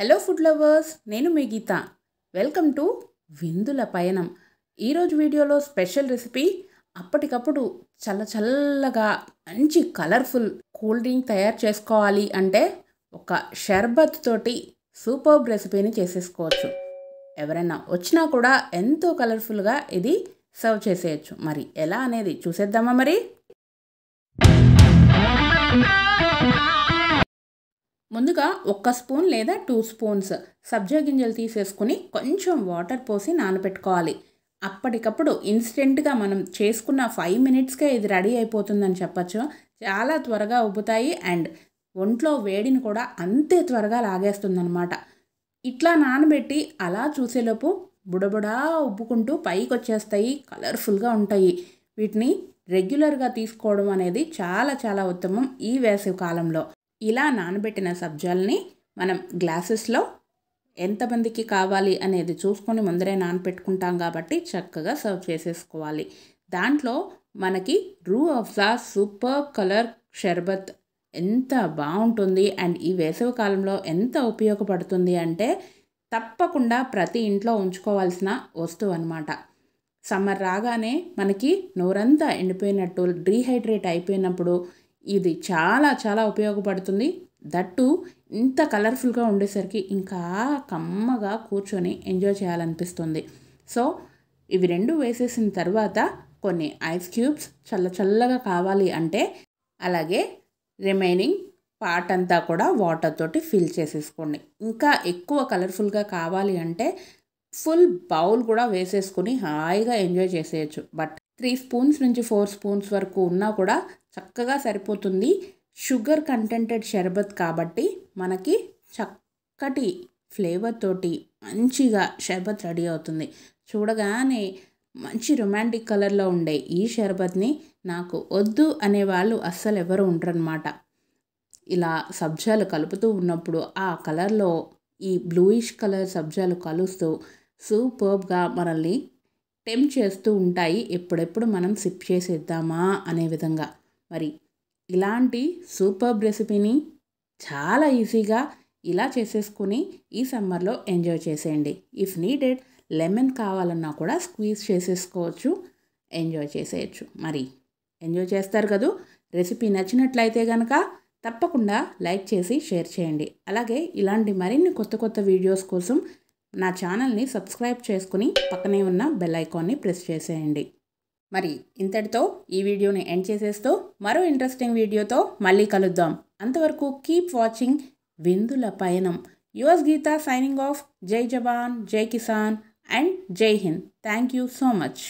hello food lovers నేను మీ గీత welcome to విందుల పయనం ఈరోజు వీడియోలో స్పెషల్ రెసిపీ అప్పటికప్పుడు చల్ల చల్లగా మంచి కలర్ఫుల్ కూల్ డ్రింక్ తయారు చేసుకోవాలి అంటే ఒక షర్బత్ తోటి సూపర్ రెసిపీని చేసేసుకోవచ్చు ఎవరైనా వచ్చినా కూడా ఎంతో కలర్ఫుల్గా ఇది సర్వ్ చేసేయచ్చు మరి ఎలా అనేది చూసేద్దామా మరి ముందుగా ఒక్క స్పూన్ లేదా టూ స్పూన్స్ సబ్జా గింజలు తీసేసుకుని కొంచెం వాటర్ పోసి నానబెట్టుకోవాలి అప్పటికప్పుడు ఇన్స్టెంట్గా మనం చేసుకున్న ఫైవ్ మినిట్స్కే ఇది రెడీ అయిపోతుందని చెప్పచ్చు చాలా త్వరగా ఉబ్బుతాయి అండ్ ఒంట్లో వేడిని కూడా అంతే త్వరగా అనమాట ఇట్లా నానబెట్టి అలా చూసేలోపు బుడబుడా ఉబ్బుకుంటూ పైకి వచ్చేస్తాయి కలర్ఫుల్గా ఉంటాయి వీటిని రెగ్యులర్గా తీసుకోవడం అనేది చాలా చాలా ఉత్తమం ఈ వేసవి కాలంలో ఇలా నానబెట్టిన సబ్జాల్ని మనం గ్లాసెస్లో ఎంతమందికి కావాలి అనేది చూసుకొని ముందరే నానపెట్టుకుంటాం కాబట్టి చక్కగా సర్వ్ చేసేసుకోవాలి దాంట్లో మనకి రూ అఫ్జా సూపర్ కలర్ షర్బత్ ఎంత బాగుంటుంది అండ్ ఈ వేసవి కాలంలో ఎంత ఉపయోగపడుతుంది అంటే తప్పకుండా ప్రతి ఇంట్లో ఉంచుకోవాల్సిన వస్తువు అనమాట సమ్మర్ రాగానే మనకి నోరంతా ఎండిపోయినట్టు డీహైడ్రేట్ అయిపోయినప్పుడు ఇది చాలా చాలా ఉపయోగపడుతుంది దట్టు ఇంత కలర్ఫుల్గా ఉండేసరికి ఇంకా కమ్మగా కూర్చొని ఎంజాయ్ చేయాలనిపిస్తుంది సో ఇవి రెండు వేసేసిన తర్వాత కొన్ని ఐస్ క్యూబ్స్ చల్ల చల్లగా కావాలి అంటే అలాగే రిమైనింగ్ పార్ట్ అంతా కూడా వాటర్ తోటి ఫిల్ చేసేసుకోండి ఇంకా ఎక్కువ కలర్ఫుల్గా కావాలి అంటే ఫుల్ బౌల్ కూడా వేసేసుకుని హాయిగా ఎంజాయ్ చేసేయచ్చు బట్ త్రీ స్పూన్స్ నుంచి ఫోర్ స్పూన్స్ వరకు ఉన్నా కూడా చక్కగా సరిపోతుంది షుగర్ కంటెంటెడ్ షర్బత్ కాబట్టి మనకి చక్కటి ఫ్లేవర్ తోటి మంచిగా షర్బత్ రెడీ అవుతుంది చూడగానే మంచి రొమాంటిక్ కలర్లో ఉండే ఈ షర్బత్ని నాకు వద్దు అనే వాళ్ళు అస్సలు ఎవరు ఉండరనమాట ఇలా సబ్జాలు కలుపుతూ ఉన్నప్పుడు ఆ కలర్లో ఈ బ్లూయిష్ కలర్ సబ్జాలు కలుస్తూ సూపర్బ్గా మనల్ని టెంప్ చేస్తూ ఉంటాయి ఎప్పుడెప్పుడు మనం సిప్ చేసేద్దామా అనే విధంగా మరి ఇలాంటి సూపర్ రెసిపీని చాలా ఈజీగా ఇలా చేసేసుకుని ఈ సమ్మర్లో ఎంజాయ్ చేసేయండి ఇఫ్ నీడెడ్ లెమన్ కావాలన్నా కూడా స్క్వీజ్ చేసేసుకోవచ్చు ఎంజాయ్ చేసేయచ్చు మరి ఎంజాయ్ చేస్తారు కదూ రెసిపీ నచ్చినట్లయితే కనుక తప్పకుండా లైక్ చేసి షేర్ చేయండి అలాగే ఇలాంటి మరిన్ని కొత్త కొత్త వీడియోస్ కోసం నా ఛానల్ని సబ్స్క్రైబ్ చేసుకుని పక్కనే ఉన్న బెల్ ఐకాన్ని ప్రెస్ చేసేయండి మరి ఇంతటితో ఈ వీడియోని ఎండ్ చేసేస్తూ మరో ఇంట్రెస్టింగ్ వీడియోతో మళ్ళీ కలుద్దాం అంతవరకు కీప్ వాచింగ్ విందుల పయనం యువస్ గీత సైనింగ్ ఆఫ్ జై జవాన్ జై కిసాన్ అండ్ జై హింద్ థ్యాంక్ యూ సో మచ్